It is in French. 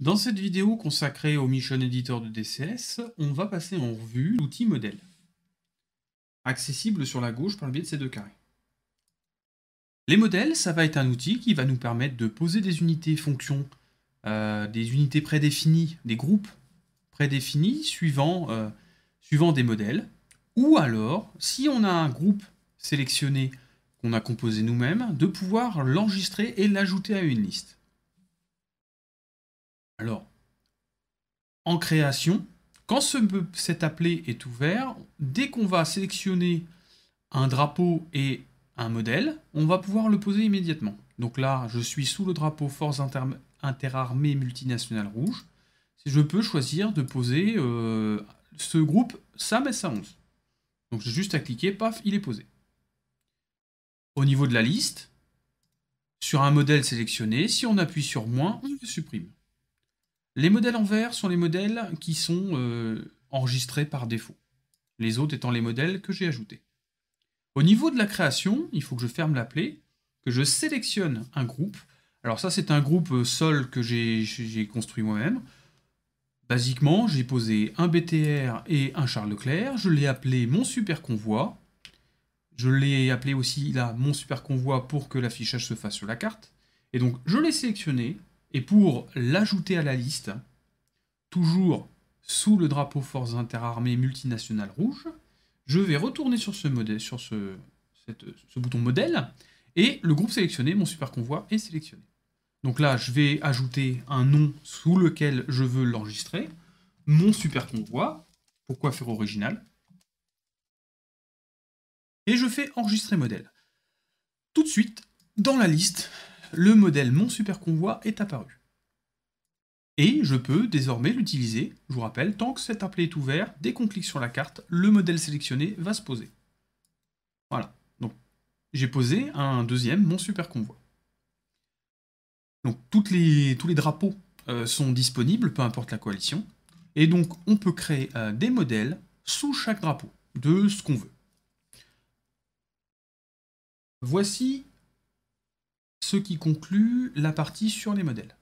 Dans cette vidéo consacrée au Mission Editor de DCS, on va passer en revue l'outil modèle, accessible sur la gauche par le biais de ces deux carrés. Les modèles, ça va être un outil qui va nous permettre de poser des unités fonctions, euh, des unités prédéfinies, des groupes prédéfinis suivant, euh, suivant des modèles, ou alors, si on a un groupe sélectionné qu'on a composé nous-mêmes, de pouvoir l'enregistrer et l'ajouter à une liste. Alors, en création, quand ce, cet appelé est ouvert, dès qu'on va sélectionner un drapeau et un modèle, on va pouvoir le poser immédiatement. Donc là, je suis sous le drapeau Force interarmée multinationale rouge. Je peux choisir de poser euh, ce groupe SAM 11 Donc j'ai juste à cliquer, paf, il est posé. Au niveau de la liste, sur un modèle sélectionné, si on appuie sur moins, on le supprime. Les modèles en vert sont les modèles qui sont euh, enregistrés par défaut, les autres étant les modèles que j'ai ajoutés. Au niveau de la création, il faut que je ferme plaie, que je sélectionne un groupe. Alors ça, c'est un groupe euh, sol que j'ai construit moi-même. Basiquement, j'ai posé un BTR et un Charles Leclerc. Je l'ai appelé mon super convoi. Je l'ai appelé aussi là mon super convoi pour que l'affichage se fasse sur la carte. Et donc, je l'ai sélectionné, et pour l'ajouter à la liste, toujours sous le drapeau Forces interarmées multinationales rouge, je vais retourner sur ce, ce bouton modèle, et le groupe sélectionné, mon super convoi, est sélectionné. Donc là, je vais ajouter un nom sous lequel je veux l'enregistrer, mon super convoi, pourquoi faire original, et je fais enregistrer modèle. Tout de suite, dans la liste, le modèle Mon Super Convoi est apparu. Et je peux désormais l'utiliser, je vous rappelle, tant que cet appel est ouvert, dès qu'on clique sur la carte, le modèle sélectionné va se poser. Voilà, donc j'ai posé un deuxième Mon Super Convoi. Donc les, tous les drapeaux euh, sont disponibles, peu importe la coalition, et donc on peut créer euh, des modèles sous chaque drapeau, de ce qu'on veut. Voici ce qui conclut la partie sur les modèles.